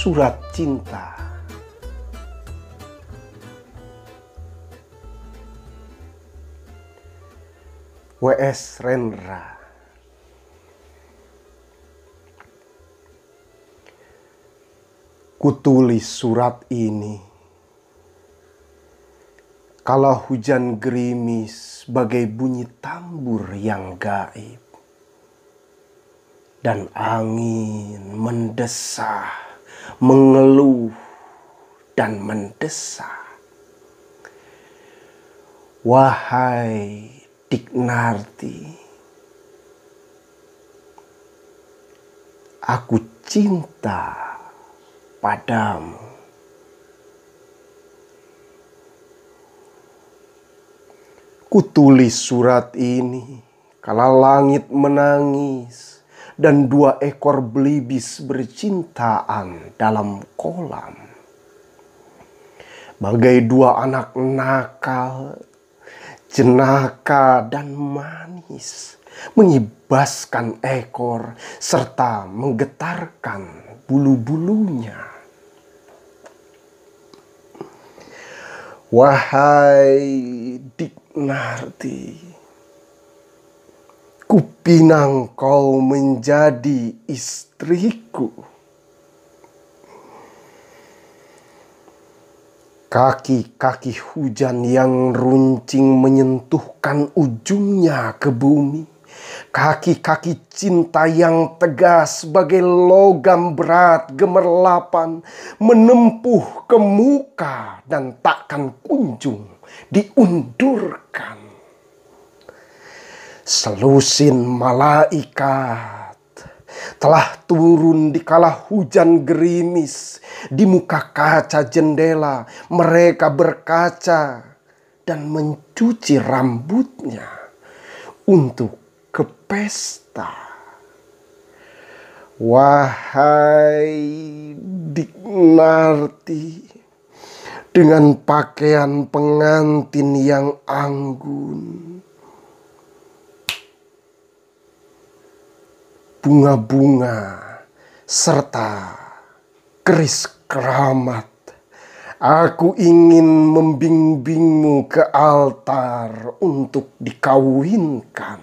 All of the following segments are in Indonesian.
surat cinta. WS Renra. Kutulis surat ini. Kalau hujan gerimis bagai bunyi tambur yang gaib. Dan angin mendesah mengeluh dan mendesak. Wahai Dignarti, aku cinta padamu. Kutulis surat ini kala langit menangis dan dua ekor belibis bercintaan dalam kolam. Bagai dua anak nakal, jenaka dan manis mengibaskan ekor serta menggetarkan bulu-bulunya. Wahai Dik Kupinang kau menjadi istriku. Kaki-kaki hujan yang runcing menyentuhkan ujungnya ke bumi. Kaki-kaki cinta yang tegas sebagai logam berat gemerlapan menempuh ke muka dan takkan kunjung diundurkan selusin malaikat telah turun di kala hujan gerimis di muka kaca jendela mereka berkaca dan mencuci rambutnya untuk ke pesta wahai Dignarti dengan pakaian pengantin yang anggun bunga-bunga, serta keris keramat. Aku ingin membimbingmu ke altar untuk dikawinkan.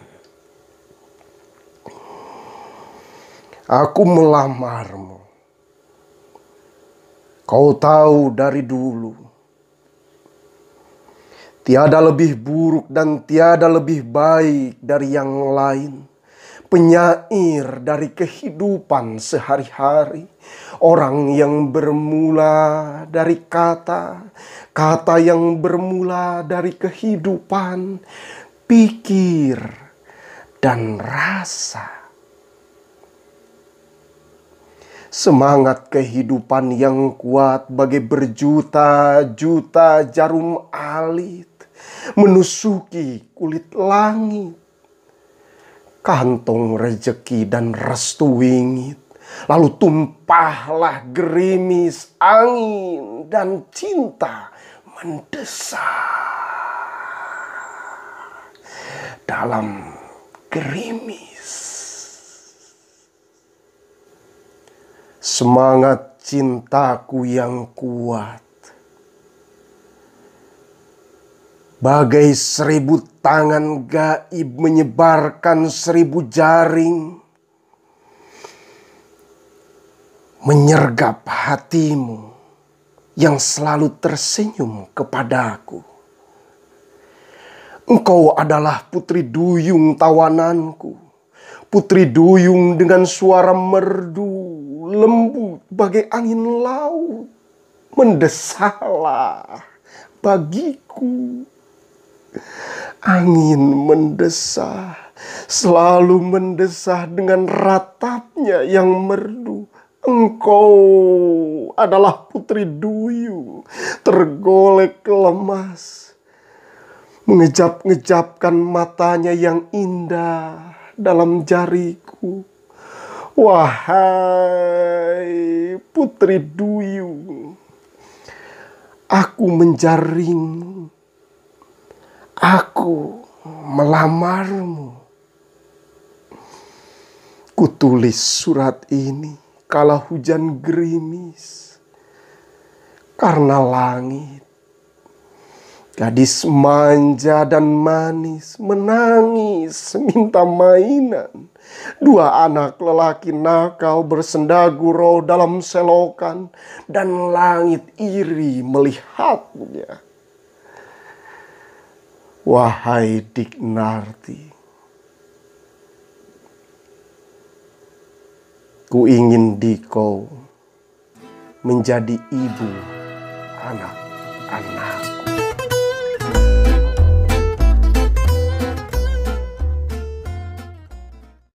Aku melamarmu. Kau tahu dari dulu. Tiada lebih buruk dan tiada lebih baik dari yang lain penyair dari kehidupan sehari-hari, orang yang bermula dari kata, kata yang bermula dari kehidupan, pikir, dan rasa. Semangat kehidupan yang kuat bagi berjuta-juta jarum alit menusuki kulit langit kantong rejeki dan restu wingit. Lalu tumpahlah gerimis angin dan cinta mendesak. Dalam gerimis. Semangat cintaku yang kuat Bagai seribu tangan gaib menyebarkan seribu jaring. Menyergap hatimu yang selalu tersenyum kepadaku. Engkau adalah putri duyung tawananku. Putri duyung dengan suara merdu, lembut bagai angin laut. Mendesahlah bagiku. Angin mendesah, selalu mendesah dengan ratapnya yang merdu. Engkau adalah putri duyung, tergolek lemas, mengejap-ngejapkan matanya yang indah dalam jariku. Wahai putri duyung, aku menjaringmu Aku melamarmu. Kutulis surat ini kala hujan gerimis. Karena langit, gadis manja dan manis menangis minta mainan. Dua anak lelaki nakal gurau dalam selokan dan langit iri melihatnya wahai Dignarti. Ku ingin dikau menjadi ibu anak-anakku.